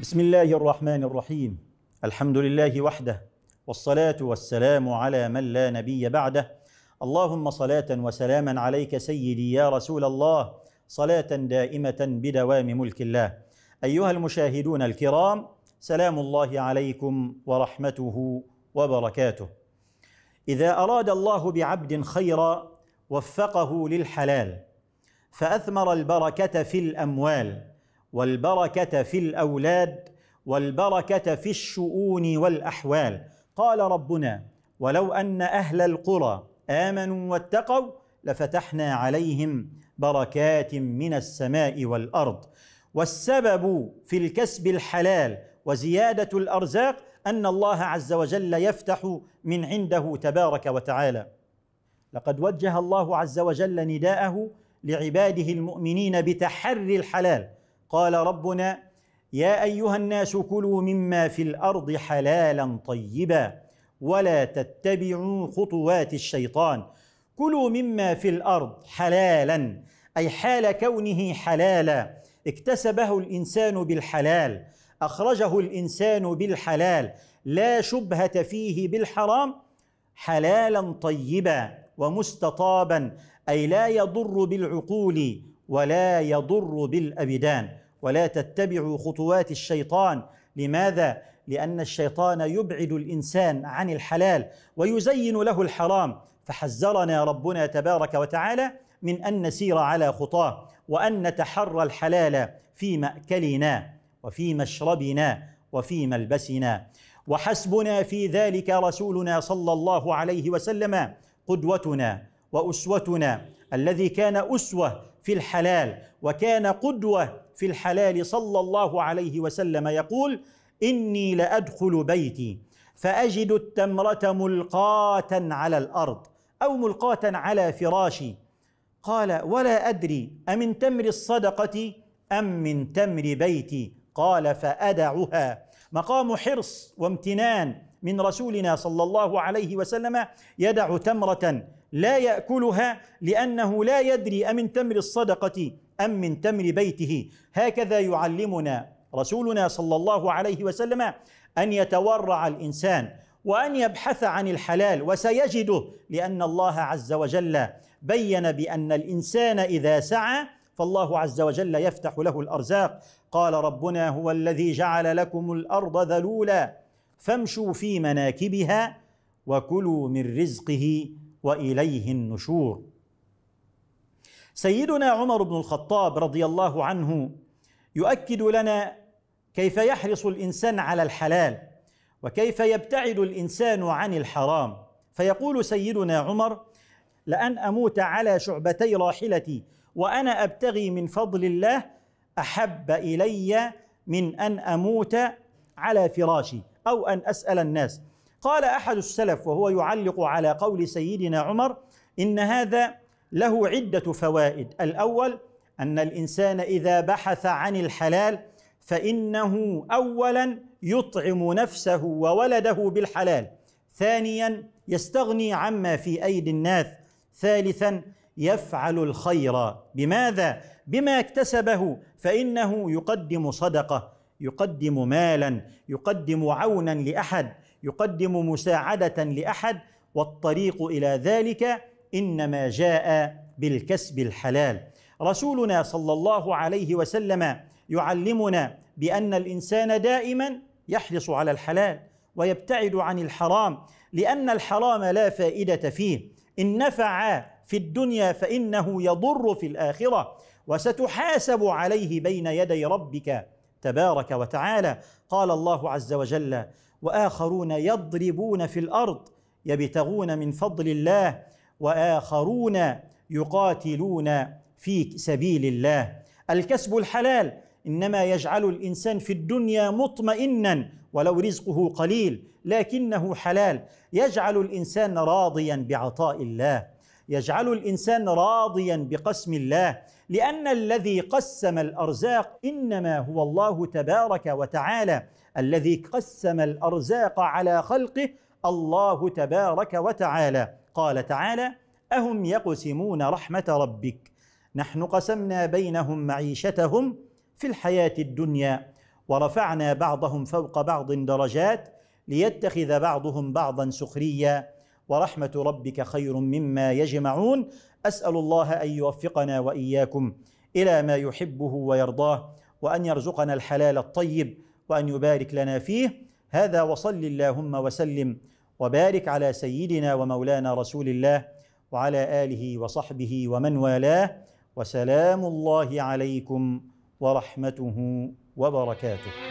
بسم الله الرحمن الرحيم الحمد لله وحده والصلاه والسلام على من لا نبي بعده اللهم صلاه وسلاما عليك سيدي يا رسول الله صلاه دائمه بدوام ملك الله ايها المشاهدون الكرام سلام الله عليكم ورحمته وبركاته اذا اراد الله بعبد خيرا وفقه للحلال فاثمر البركه في الاموال والبركه في الاولاد والبركه في الشؤون والاحوال قال ربنا ولو ان اهل القرى امنوا واتقوا لفتحنا عليهم بركات من السماء والارض والسبب في الكسب الحلال وزياده الارزاق ان الله عز وجل يفتح من عنده تبارك وتعالى لقد وجه الله عز وجل نداءه لعباده المؤمنين بتحري الحلال قال ربنا يا ايها الناس كلوا مما في الارض حلالا طيبا ولا تتبعوا خطوات الشيطان كلوا مما في الارض حلالا اي حال كونه حلالا اكتسبه الانسان بالحلال اخرجه الانسان بالحلال لا شبهه فيه بالحرام حلالا طيبا ومستطابا اي لا يضر بالعقول ولا يضر بالابدان ولا تتبعوا خطوات الشيطان لماذا لان الشيطان يبعد الانسان عن الحلال ويزين له الحرام فحذرنا ربنا تبارك وتعالى من ان نسير على خطاه وان نتحرى الحلال في ماكلنا وفي مشربنا وفي ملبسنا وحسبنا في ذلك رسولنا صلى الله عليه وسلم قدوتنا واسوتنا الذي كان اسوه في الحلال وكان قدوه في الحلال صلى الله عليه وسلم يقول اني لادخل بيتي فاجد التمره ملقاه على الارض او ملقاه على فراشي قال ولا ادري امن تمر الصدقه ام من تمر بيتي قال فادعها مقام حرص وامتنان من رسولنا صلى الله عليه وسلم يدع تمره لا ياكلها لانه لا يدري امن تمر الصدقه ام من تمر بيته هكذا يعلمنا رسولنا صلى الله عليه وسلم ان يتورع الانسان وان يبحث عن الحلال وسيجده لان الله عز وجل بين بان الانسان اذا سعى فالله عز وجل يفتح له الارزاق قال ربنا هو الذي جعل لكم الارض ذلولا فامشوا في مناكبها وكلوا من رزقه واليه النشور سيدنا عمر بن الخطاب رضي الله عنه يؤكد لنا كيف يحرص الانسان على الحلال وكيف يبتعد الانسان عن الحرام فيقول سيدنا عمر لان اموت على شعبتي راحلتي وانا ابتغي من فضل الله احب الي من ان اموت على فراشي او ان اسال الناس قال احد السلف وهو يعلق على قول سيدنا عمر ان هذا له عده فوائد الاول ان الانسان اذا بحث عن الحلال فانه اولا يطعم نفسه وولده بالحلال ثانيا يستغني عما في ايدي الناس ثالثا يفعل الخير بماذا بما اكتسبه فانه يقدم صدقه يقدم مالا يقدم عونا لاحد يقدم مساعده لاحد والطريق الى ذلك انما جاء بالكسب الحلال رسولنا صلى الله عليه وسلم يعلمنا بان الانسان دائما يحرص على الحلال ويبتعد عن الحرام لان الحرام لا فائده فيه ان نفع في الدنيا فانه يضر في الاخره وستحاسب عليه بين يدي ربك تبارك وتعالى قال الله عز وجل واخرون يضربون في الارض يبتغون من فضل الله واخرون يقاتلون في سبيل الله الكسب الحلال انما يجعل الانسان في الدنيا مطمئنا ولو رزقه قليل لكنه حلال يجعل الانسان راضيا بعطاء الله يجعل الانسان راضيا بقسم الله لان الذي قسم الارزاق انما هو الله تبارك وتعالى الذي قسم الارزاق على خلقه الله تبارك وتعالى قال تعالى اهم يقسمون رحمه ربك نحن قسمنا بينهم معيشتهم في الحياه الدنيا ورفعنا بعضهم فوق بعض درجات ليتخذ بعضهم بعضا سخريا ورحمه ربك خير مما يجمعون اسال الله ان يوفقنا واياكم الى ما يحبه ويرضاه وان يرزقنا الحلال الطيب وان يبارك لنا فيه هذا وصل اللهم وسلم وبارك على سيدنا ومولانا رسول الله وعلى اله وصحبه ومن والاه وسلام الله عليكم ورحمته وبركاته